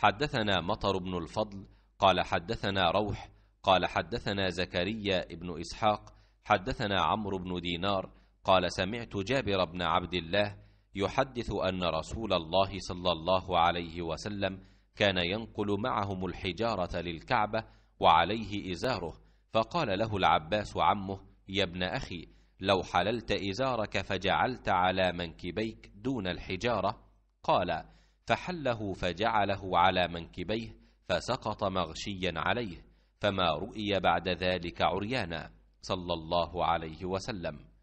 حدثنا مطر بن الفضل قال حدثنا روح قال حدثنا زكريا بن إسحاق حدثنا عمرو بن دينار قال سمعت جابر بن عبد الله يحدث أن رسول الله صلى الله عليه وسلم كان ينقل معهم الحجارة للكعبة وعليه إزاره فقال له العباس عمه يا ابن أخي لو حللت إزارك فجعلت على منكبيك دون الحجارة قال فحله فجعله على منكبيه فسقط مغشيا عليه فما رؤي بعد ذلك عريانا صلى الله عليه وسلم